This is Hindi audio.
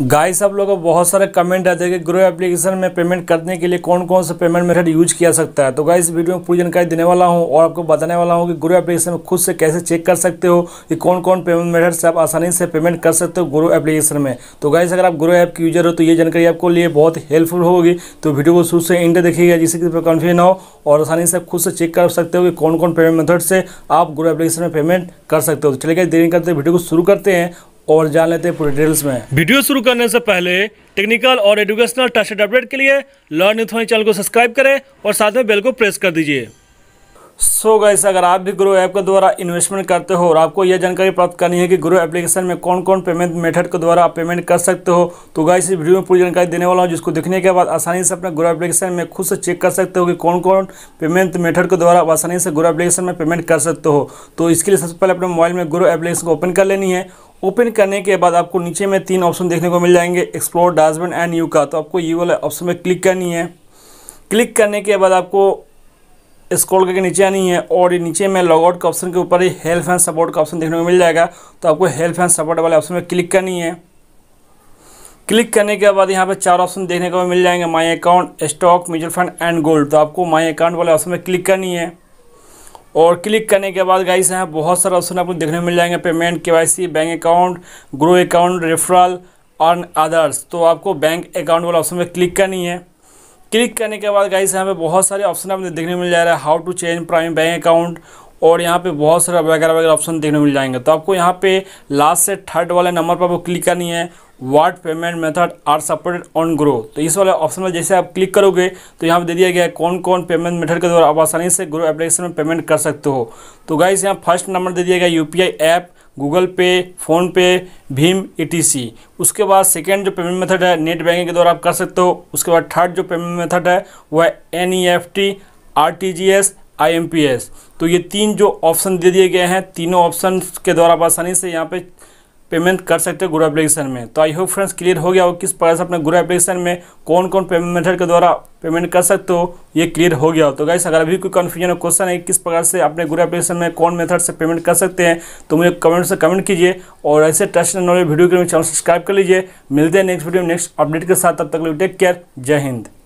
गाइस सब लोग बहुत सारे कमेंट आते हैं कि ग्रो एप्लीकेशन में पेमेंट करने के लिए कौन कौन सा पेमेंट मेथड यूज किया सकता है तो गाइस वीडियो में पूरी जानकारी देने वाला हूं और आपको बताने वाला हूं कि ग्रो एप्लीकेशन में खुद से कैसे चेक कर सकते हो कि कौन कौन पेमेंट मेथड से आप आसानी से पेमेंट कर सकते हो ग्रो एप्लीकेशन में तो गाइस अगर आप ग्रो ऐप के यूजर हो तो ये जानकारी आपको लिए बहुत हेल्पफुल होगी तो वीडियो को शुरू से इंड देखिएगा जिससे किसी पर कन्फ्यूजन हो और आसानी से खुद से चेक कर सकते हो कि कौन कौन पेमेंट मेथड से आप ग्रो एप्लीकेशन में पेमेंट कर सकते हो तो चलिए गाइस देरी करते वीडियो को शुरू करते हैं और जान लेते हैं पूरी डिटेल्स में वीडियो शुरू करने से पहले टेक्निकल और एजुकेशनल टच अपडेट के लिए लर्न इथोनी चैनल को सब्सक्राइब करें और साथ में बेल को प्रेस कर दीजिए सो so गाइस अगर आप भी ग्रो ऐप के द्वारा इन्वेस्टमेंट करते हो और आपको यह जानकारी प्राप्त करनी है कि ग्रो एप्लीकेशन में कौन कौन पेमेंट मेथड के द्वारा आप पेमेंट कर सकते हो तो गाइस इस वीडियो में पूरी जानकारी देने वाला हूँ जिसको देखने के बाद आसानी से अपने ग्रो एप्लीकेशन में खुद से चेक कर सकते हो कि कौन कौन पेमेंट मेथड के द्वारा आप आसानी से ग्रो एप्लीकेशन में पेमेंट कर सकते हो तो इसके लिए सबसे पहले अपने मोबाइल में ग्रो एप्लीकेशन को ओपन कर लेनी है ओपन करने के बाद आपको नीचे में तीन ऑप्शन देखने को मिल जाएंगे एक्सप्लोर डस्टबिन एंड यू का तो आपको ये वाला ऑप्शन में क्लिक करनी है क्लिक करने के बाद आपको स्क्रॉल करके नीचे आनी है और नीचे में लॉगआउट का ऑप्शन के ऊपर ही हेल्प एंड सपोर्ट का ऑप्शन देखने को मिल जाएगा तो आपको हेल्प एंड सपोर्ट वाले ऑप्शन में क्लिक करनी है क्लिक करने के बाद यहाँ पे चार ऑप्शन देखने को मिल जाएंगे my account stock mutual fund and gold तो आपको माई अकाउंट वाले ऑप्शन में क्लिक करनी है और क्लिक करने के बाद गाइस यहाँ बहुत सारा ऑप्शन आपको देखने मिल जाएंगे पेमेंट के bank account Groww account referral और अदर्स तो आपको बैंक अकाउंट वाला ऑप्शन पर क्लिक करनी है क्लिक करने के बाद गाइस यहाँ पे बहुत सारे ऑप्शन आपको देखने मिल जा रहा है how to change prime bank account और यहाँ पे बहुत सारे वगैरह वगैरह ऑप्शन देखने मिल जाएंगे तो आपको यहाँ पे लास्ट से थर्ड वाले नंबर पर आपको क्लिक करनी है what payment method are supported on Groww तो इस वाले ऑप्शन में जैसे आप क्लिक करोगे तो यहाँ पर दे दिया गया है कौन कौन पेमेंट मेथड के द्वारा आप आसानी से ग्रो एप्लीकेशन में पेमेंट कर सकते हो तो गाइस यहाँ फर्स्ट नंबर दे दिया गया U app Google Pay PhonePe भीम ई उसके बाद सेकेंड जो पेमेंट मेथड है नेट बैंकिंग के द्वारा आप कर सकते हो उसके बाद थर्ड जो पेमेंट मेथड है वह N E F T R T G S I M P S तो ये तीन जो ऑप्शन दे दिए गए हैं तीनों ऑप्शन के द्वारा आप आसानी से यहाँ पे पेमेंट कर सकते हो गुरु एप्लीकेशन में तो आई होप फ्रेंड्स क्लियर हो गया हो किस प्रकार से अपने गुरु एप्लीकेशन में कौन कौन पेमेंट मेथड के द्वारा पेमेंट कर सकते हो ये क्लियर हो गया हो तो गाइस अगर अभी कोई कन्फ्यूजन और क्वेश्चन है किस प्रकार से अपने गुरु एप्लीकेशन में कौन मेथड से पेमेंट कर सकते हैं तो मुझे कमेंट से कमेंट कीजिए और ऐसे टेस्ट एंड नॉलेज वीडियो के लिए चैनल सब्सक्राइब कर लीजिए मिलते हैं नेक्स्ट वीडियो नेक्स्ट अपडेट के साथ तब तक टेक केयर जय हिंद